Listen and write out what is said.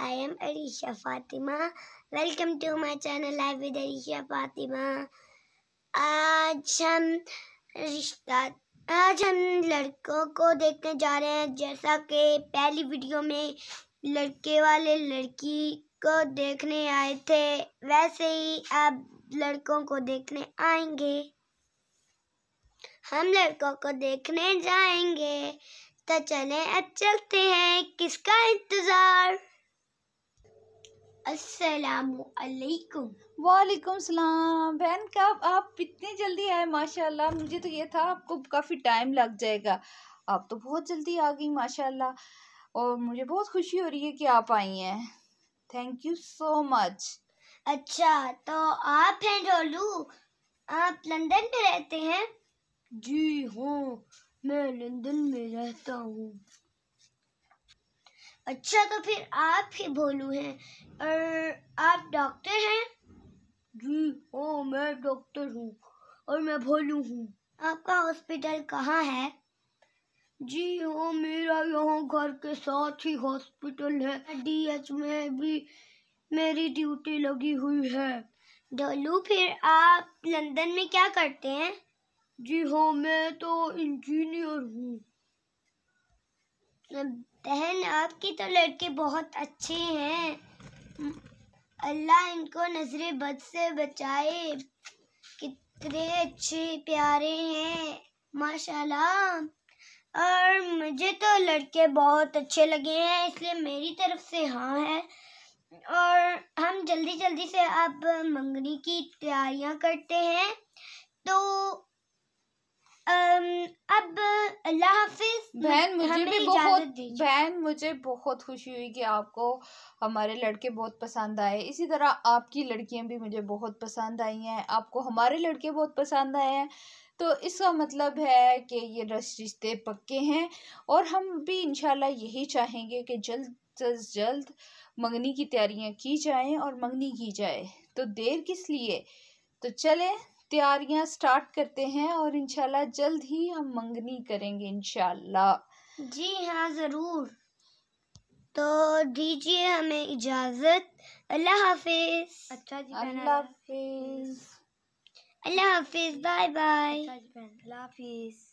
I am Arisha Fatima. Welcome to my channel Live with Arisha Fatima. आज हम रिश्ता आज हम लड़कों को देखने जा रहे हैं जैसा कि पहली वीडियो में लड़के वाले लड़की को देखने आए थे वैसे ही अब लड़कों को देखने आएंगे हम लड़कों को देखने जाएंगे तो चले अब चलते हैं किसका इंतजार असलकुम वालेकुम सलाम बहन का आप इतनी जल्दी आए माशाल्लाह मुझे तो ये था आपको काफ़ी टाइम लग जाएगा आप तो बहुत जल्दी आ गई माशाल्लाह और मुझे बहुत खुशी हो रही है कि आप आई हैं थैंक यू सो मच अच्छा तो आप हैं जोलू आप लंदन में रहते हैं जी हाँ मैं लंदन में रहता हूँ अच्छा तो फिर आप ही भोलू हैं और आप डॉक्टर हैं जी हाँ मैं डॉक्टर हूँ और मैं भोलू हूँ आपका हॉस्पिटल कहाँ है जी हाँ मेरा यहाँ घर के साथ ही हॉस्पिटल है डीएच में भी मेरी ड्यूटी लगी हुई है डोलू फिर आप लंदन में क्या करते हैं जी हाँ मैं तो इंजीनियर हूँ बहन आपकी तो लड़के बहुत अच्छे हैं अल्लाह इनको नजरे बद से बचाए कितने अच्छे प्यारे हैं माशाल्लाह और मुझे तो लड़के बहुत अच्छे लगे हैं इसलिए मेरी तरफ से हाँ है और हम जल्दी जल्दी से अब मंगनी की तैयारियाँ करते हैं तो अब अल्लाह हाफिज बहन मुझे भी बहुत बहन मुझे बहुत खुशी हुई कि आपको हमारे लड़के बहुत पसंद आए इसी तरह आपकी लड़कियां भी मुझे बहुत पसंद आई हैं आपको हमारे लड़के बहुत पसंद आए हैं तो इसका मतलब है कि ये रिश्ते पक्के हैं और हम भी इनशाला यही चाहेंगे कि जल्द से जल्द मंगनी की तैयारियां की जाएं और मंगनी की जाए तो देर किस लिए तो चलें तैयारियां स्टार्ट करते हैं और इनशाला जल्द ही हम मंगनी करेंगे इनशाला जी हाँ ज़रूर तो दीजिए हमें इजाज़त अल्लाह हाफिज अच्छा जी अल्लाह हाफिज अल्लाह हाफिज बाय बाय अच्छा अल्लाह हाफिज